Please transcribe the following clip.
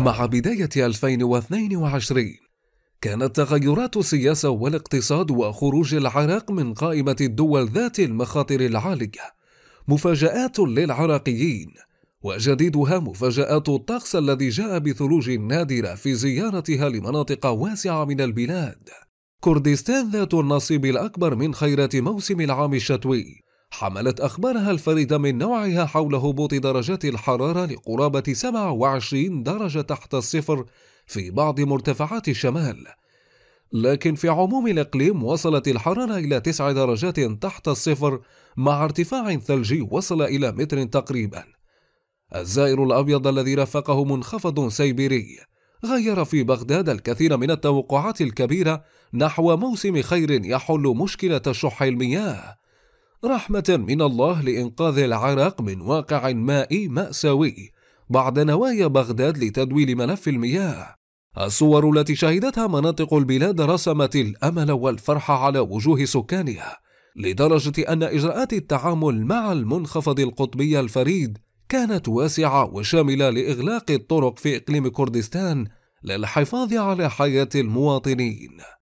مع بداية 2022 كانت تغيرات السياسة والاقتصاد وخروج العراق من قائمة الدول ذات المخاطر العالية مفاجآت للعراقيين وجديدها مفاجآت الطقس الذي جاء بثلوج نادرة في زيارتها لمناطق واسعة من البلاد كردستان ذات النصيب الأكبر من خيرات موسم العام الشتوي حملت أخبارها الفريدة من نوعها حول هبوط درجات الحرارة لقرابة 27 درجة تحت الصفر في بعض مرتفعات الشمال، لكن في عموم الإقليم وصلت الحرارة إلى 9 درجات تحت الصفر مع ارتفاع ثلجي وصل إلى متر تقريبا. الزائر الأبيض الذي رافقه منخفض سيبيري غير في بغداد الكثير من التوقعات الكبيرة نحو موسم خير يحل مشكلة شح المياه رحمة من الله لإنقاذ العراق من واقع مائي مأساوي بعد نوايا بغداد لتدويل ملف المياه. الصور التي شهدتها مناطق البلاد رسمت الأمل والفرح على وجوه سكانها، لدرجة أن إجراءات التعامل مع المنخفض القطبي الفريد كانت واسعة وشاملة لإغلاق الطرق في إقليم كردستان للحفاظ على حياة المواطنين.